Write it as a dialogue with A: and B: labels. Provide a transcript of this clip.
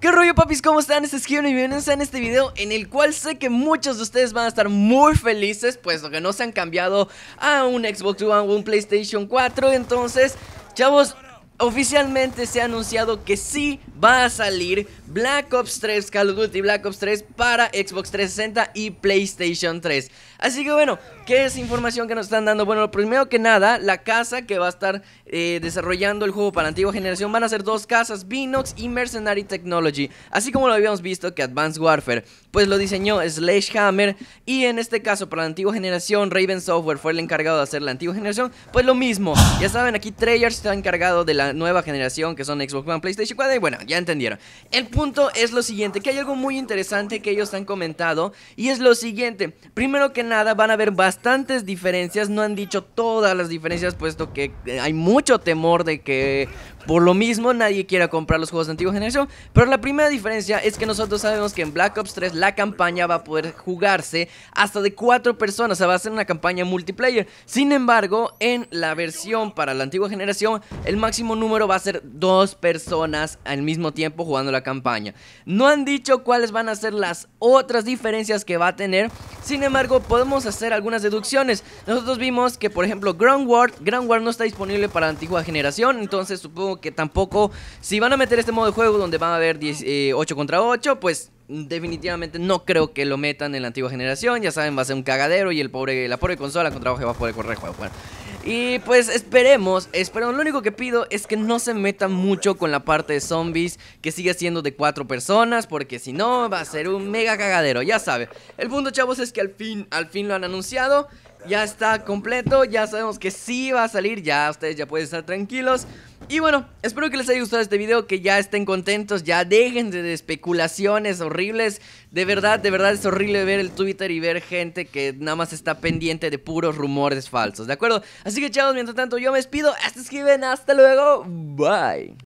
A: ¿Qué rollo papis? ¿Cómo están? Este es Kion y bienvenidos a este video en el cual sé que muchos de ustedes van a estar muy felices puesto que no se han cambiado a un Xbox One o un PlayStation 4 Entonces, chavos, oficialmente se ha anunciado que sí va a salir Black Ops 3, Call of Duty Black Ops 3 para Xbox 360 y PlayStation 3. Así que bueno, ¿qué es información que nos están dando? Bueno, primero que nada, la casa que va a estar eh, desarrollando el juego para la antigua generación van a ser dos casas, Binox y Mercenary Technology. Así como lo habíamos visto que Advanced Warfare, pues lo diseñó Sledgehammer y en este caso para la antigua generación, Raven Software fue el encargado de hacer la antigua generación, pues lo mismo. Ya saben, aquí Treyarch está encargado de la nueva generación que son Xbox One, PlayStation 4 y bueno, ya entendieron. El punto es lo siguiente, que hay algo muy interesante que ellos han comentado y es lo siguiente. Primero que nada van a haber bastantes diferencias, no han dicho todas las diferencias puesto que eh, hay mucho temor de que por lo mismo, nadie quiera comprar los juegos de antigua generación. Pero la primera diferencia es que nosotros sabemos que en Black Ops 3 la campaña va a poder jugarse hasta de 4 personas. O sea, va a ser una campaña multiplayer. Sin embargo, en la versión para la antigua generación, el máximo número va a ser 2 personas al mismo tiempo jugando la campaña. No han dicho cuáles van a ser las otras diferencias que va a tener. Sin embargo, podemos hacer algunas deducciones. Nosotros vimos que, por ejemplo, Ground War, Ground War no está disponible para la antigua generación. Entonces, supongo que tampoco, si van a meter este modo de juego donde van a haber 8 eh, contra 8, pues definitivamente no creo que lo metan en la antigua generación. Ya saben, va a ser un cagadero y el pobre, la pobre consola contra trabajo va a poder correr el juego. Y pues esperemos, esperemos. Lo único que pido es que no se metan mucho con la parte de zombies que sigue siendo de 4 personas, porque si no va a ser un mega cagadero, ya saben. El punto, chavos, es que al fin, al fin lo han anunciado. Ya está completo, ya sabemos que sí va a salir, ya ustedes ya pueden estar tranquilos. Y bueno, espero que les haya gustado este video, que ya estén contentos, ya dejen de especulaciones horribles. De verdad, de verdad es horrible ver el Twitter y ver gente que nada más está pendiente de puros rumores falsos, ¿de acuerdo? Así que chavos, mientras tanto yo me despido, hasta este escriben, hasta luego, bye.